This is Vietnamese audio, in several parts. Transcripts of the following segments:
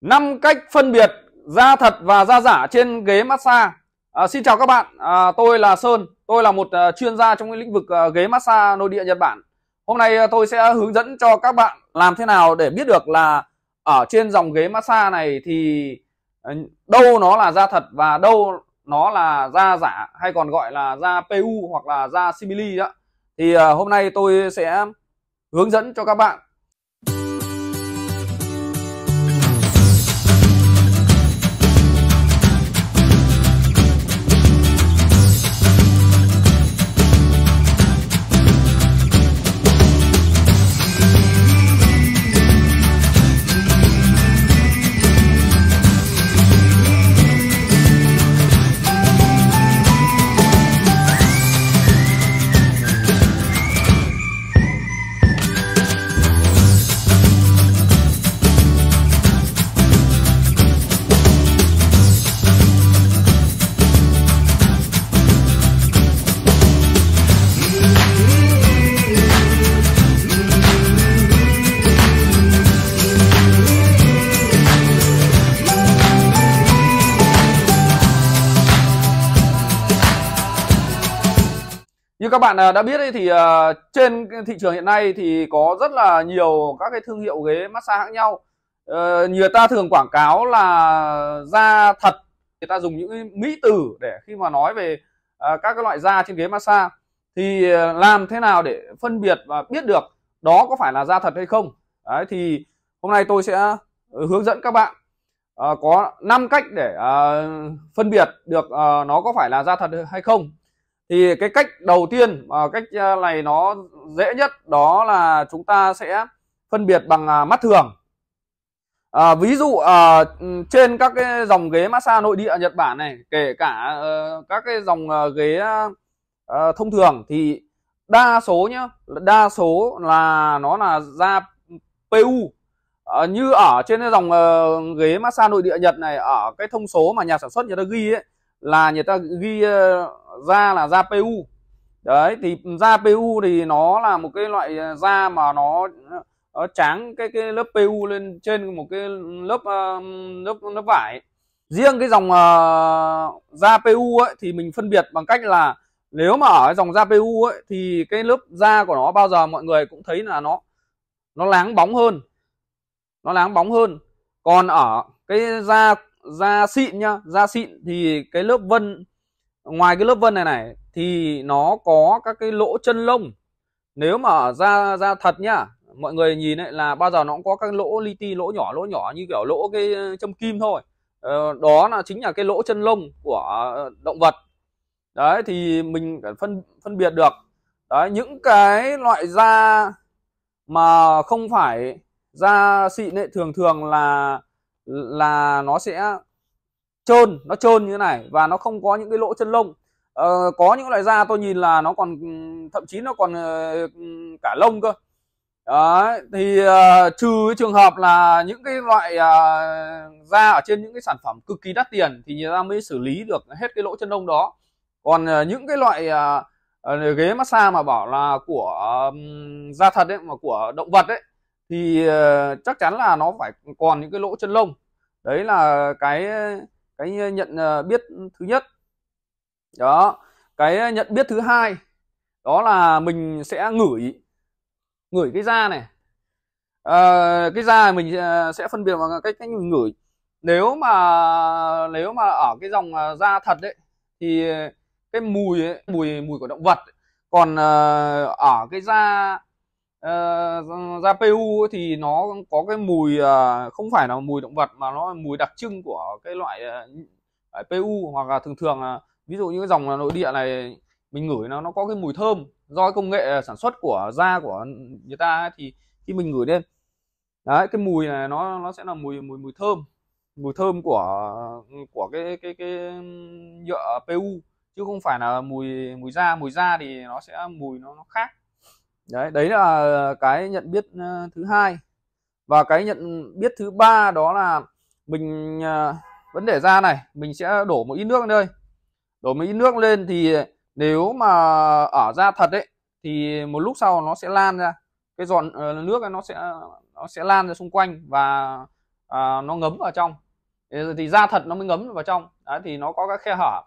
năm cách phân biệt da thật và da giả trên ghế massage à, Xin chào các bạn, à, tôi là Sơn Tôi là một à, chuyên gia trong lĩnh vực à, ghế massage nội địa Nhật Bản Hôm nay à, tôi sẽ hướng dẫn cho các bạn làm thế nào để biết được là Ở trên dòng ghế massage này thì à, đâu nó là da thật và đâu nó là da giả Hay còn gọi là da PU hoặc là da simili đó Thì à, hôm nay tôi sẽ hướng dẫn cho các bạn như các bạn à, đã biết ấy, thì à, trên thị trường hiện nay thì có rất là nhiều các cái thương hiệu ghế massage khác nhau ờ, người ta thường quảng cáo là da thật người ta dùng những mỹ từ để khi mà nói về à, các cái loại da trên ghế massage thì làm thế nào để phân biệt và biết được đó có phải là da thật hay không Đấy, thì hôm nay tôi sẽ hướng dẫn các bạn có 5 cách để phân biệt được nó có phải là da thật hay không thì cái cách đầu tiên mà cách à, này nó dễ nhất đó là chúng ta sẽ phân biệt bằng à, mắt thường à, ví dụ à, trên các cái dòng ghế massage nội địa Nhật Bản này kể cả uh, các cái dòng à, ghế uh, thông thường thì đa số nhá đa số là nó là da PU à, ờ, như ở trên cái dòng uh, ghế massage nội địa Nhật này ở cái thông số mà nhà sản xuất người ta ghi ấy là người ta ghi ờ, ra là da PU đấy thì da PU thì nó là một cái loại ờ, da mà nó nó tráng cái cái lớp PU lên trên một cái lớp ờ, lớp lớp vải riêng cái dòng da PU ấy, thì mình phân biệt bằng cách là nếu mà ở dòng da PU ấy, thì cái lớp da của nó bao giờ mọi người cũng thấy là nó nó láng bóng hơn nó láng bóng hơn còn ở cái da da xịn nhá da xịn thì cái lớp vân ngoài cái lớp vân này này thì nó có các cái lỗ chân lông nếu mà da da thật nhá mọi người nhìn ấy là bao giờ nó cũng có các lỗ li ti lỗ nhỏ lỗ nhỏ như kiểu lỗ cái châm kim thôi ờ, đó là chính là cái lỗ chân lông của ờ, động vật đấy thì mình phải phân phân biệt được đấy những cái loại da mà không phải da xịn ấy thường thường là là nó sẽ trơn nó trơn như thế này và nó không có những cái lỗ chân lông ờ, có những loại da tôi nhìn là nó còn thậm chí nó còn ờ, cả lông cơ Đấy, thì uh, trừ trường hợp là những cái loại uh, da ở trên những cái sản phẩm cực kỳ đắt tiền thì người ta mới xử lý được hết cái lỗ chân lông đó còn uh, những cái loại uh, ghế massage mà bảo là của um, da thật đấy, mà của động vật đấy thì ờ, chắc chắn là nó phải còn những cái lỗ chân lông đấy là cái cái nhận ờ, biết thứ nhất đó cái nhận biết thứ hai đó là mình sẽ ngửi ngửi cái da này à, cái da mình sẽ phân biệt bằng cách cách mình ngửi nếu mà nếu mà ở cái dòng da thật đấy thì cái mùi ấy, mùi mùi của động vật ấy. còn ở cái da uh, ờ, da PU thì nó có cái mùi uh, không phải là mùi động vật mà nó là mùi đặc trưng của cái loại uh, ờ, PU hoặc là thường thường là ví dụ như cái dòng nội địa này mình ngửi nó nó có cái mùi thơm do công nghệ sản xuất của da của người ta ấy, thì khi mình ngửi lên đấy cái mùi này nó nó sẽ là mùi mùi mùi thơm mùi thơm của của cái cái cái nhựa PU chứ không phải là mùi mùi da mùi da thì nó sẽ mùi nó nó khác đấy đấy là cái nhận biết ờ, thứ hai và cái nhận biết thứ ba đó là mình ờ, vấn đề ra này mình sẽ đổ một ít nước lên đây đổ một ít nước lên thì nếu mà ở da thật đấy thì một lúc sau nó sẽ lan ra cái giọt ờ, nước nó sẽ nó sẽ lan ra xung quanh và à, nó ngấm vào trong thì da thật nó mới ngấm vào trong đấy, thì nó có các khe hở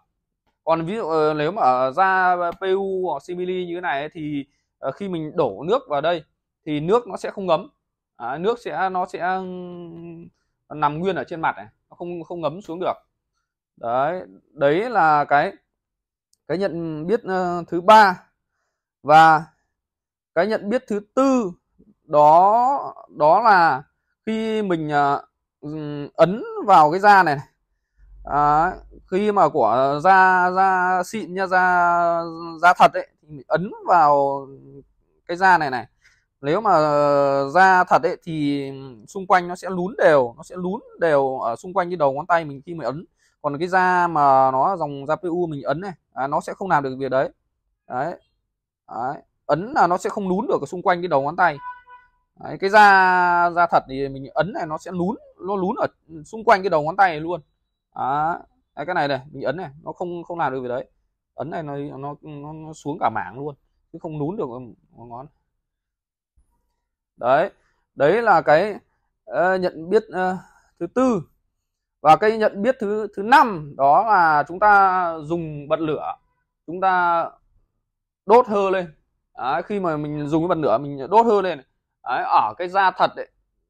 còn ví dụ nếu mà ở da PU hoặc simili như thế này ấy, thì Ờ, khi mình đổ nước vào đây thì nước nó sẽ không ngấm à, nước sẽ nó sẽ nằm nguyên ở trên mặt này nó không không ngấm xuống được đấy đấy là cái cái nhận biết uh, thứ ba và cái nhận biết thứ tư đó đó là khi mình uh, ấn vào cái da này, này à, khi mà của da da xịn nha da da thật ấy ấn vào cái da này này nếu mà da thật ấy thì xung quanh nó sẽ lún đều nó sẽ lún đều ở xung quanh cái đầu ngón tay mình khi mình ấn còn cái da mà nó dòng da PU mình ấn này à, nó sẽ không làm được việc đấy đấy, đấy. ấn là nó sẽ không lún được ở xung quanh cái đầu ngón tay đấy. cái da da thật thì mình ấn này nó sẽ lún nó lún ở xung quanh cái đầu ngón tay này luôn à, cái này này mình ấn này nó không không làm được việc đấy ấn này nó nó nó, xuống cả mảng luôn chứ không nún được ngón đấy đấy là cái uh, nhận biết uh, thứ tư và cái nhận biết thứ thứ năm đó là chúng ta dùng bật lửa chúng ta đốt hơ lên đấy, khi mà mình dùng cái bật lửa mình đốt hơ lên đấy, ở cái da thật ấy,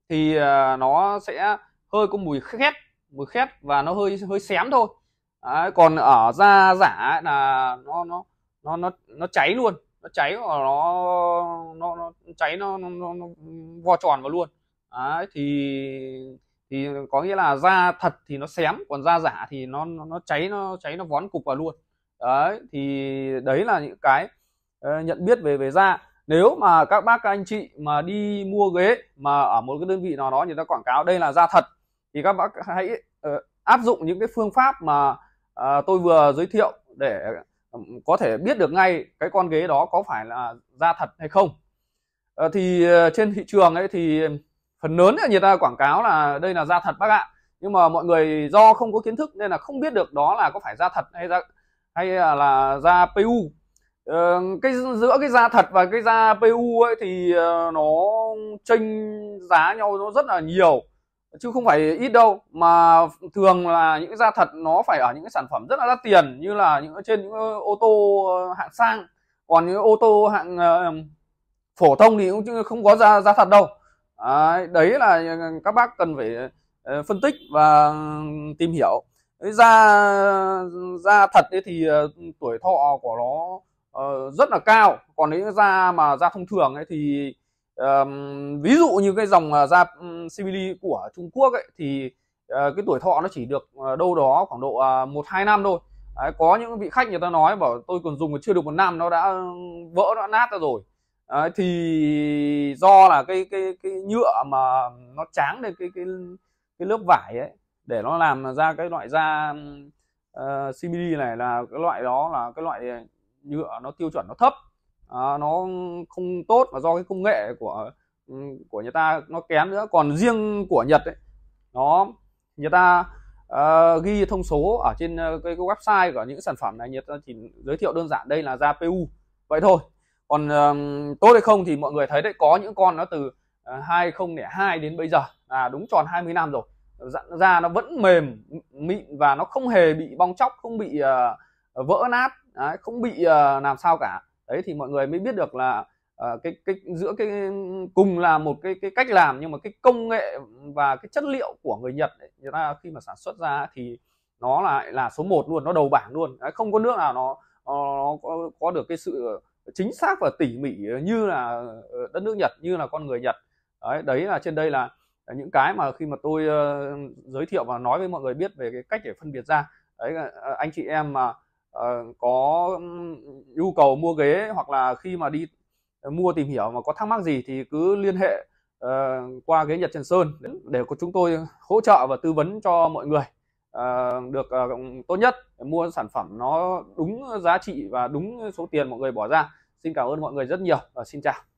thì uh, nó sẽ hơi có mùi khét mùi khét và nó hơi hơi xém thôi Đấy, còn ở da giả là nó nó nó nó nó cháy luôn nó cháy nó nó, nó cháy nó, nó, nó, nó vo tròn vào luôn Đấy, thì thì có nghĩa là da thật thì nó xém còn da giả thì nó nó, nó cháy nó cháy nó vón cục vào luôn đấy thì đấy là những cái uh, nhận biết về về da nếu mà các bác các anh chị mà đi mua ghế mà ở một cái đơn vị nào đó người ta quảng cáo đây là da thật thì các bác hãy uh, áp dụng những cái phương pháp mà à, tôi vừa giới thiệu để có thể biết được ngay cái con ghế đó có phải là da thật hay không à, thì ờ, trên thị trường ấy thì phần lớn là người ta quảng cáo là đây là da thật bác ạ nhưng mà mọi người do không có kiến thức nên là không biết được đó là có phải da thật hay da hay là da PU ờ, cái giữa cái da thật và cái da PU ấy thì ờ, nó chênh giá nhau nó rất là nhiều chứ không phải ít đâu mà thường là những da thật nó phải ở những cái sản phẩm rất là đắt tiền như là những trên những ô tô ờ, hạng sang còn những ô tô hạng ờ, phổ thông thì cũng không có da da thật đâu đấy là ờ, các bác cần phải phân tích và tìm hiểu da da thật ấy thì tuổi thọ của nó rất là cao còn những da mà da thông thường ấy thì um, ví dụ như cái dòng da à, ừ, simili của Trung Quốc ấy thì uh, cái tuổi thọ nó chỉ được uh, đâu đó khoảng độ à, một uh, hai năm thôi Đấy, có những vị khách người ta nói bảo tôi còn dùng chưa được một năm nó đã ừ, vỡ nó đã nát ra rồi Đấy, thì do là cái cái cái nhựa mà nó tráng lên cái cái cái lớp vải ấy để nó làm ra cái loại da uh, ừ, CBD ờ, này là cái loại đó là cái loại nhựa nó tiêu chuẩn nó thấp à, nó không tốt và do cái công nghệ của ừ, của nhà ta nó kém nữa còn riêng của Nhật ấy, nó người ta uh, ghi thông số ở trên ờ, cái, website của những sản phẩm này nhật chỉ giới thiệu đơn giản đây là ra PU vậy thôi còn uh, tốt hay không thì mọi người thấy đấy có những con nó từ uh, 2002 đến bây giờ là đúng tròn 20 năm rồi da nó vẫn mềm mịn và nó không hề bị bong chóc không bị uh, vỡ nát đấy, không bị uh, làm sao cả đấy thì mọi người mới biết được là uh, cái cái giữa cái cùng là một cái cái cách làm nhưng mà cái công nghệ và cái chất liệu của người Nhật người ta khi mà sản xuất ra thì nó lại là số 1 luôn nó đầu bảng luôn đấy, không có nước nào nó nó có, có được cái sự chính xác và tỉ mỉ như là ờ, đất nước Nhật như là con người Nhật đấy, đấy là trên đây là những cái mà khi mà tôi uh, giới thiệu và nói với mọi người biết về cái cách để phân biệt ra đấy anh chị em mà uh, có nhu cầu mua ghế hoặc là khi mà đi mua tìm hiểu mà có thắc mắc gì thì cứ liên hệ uh, qua ghế Nhật Trần Sơn để, để có chúng tôi hỗ trợ và tư vấn cho mọi người uh, được uh, tốt nhất mua sản phẩm nó đúng giá trị và đúng số tiền mọi người bỏ ra. Xin cảm ơn mọi người rất nhiều và xin chào.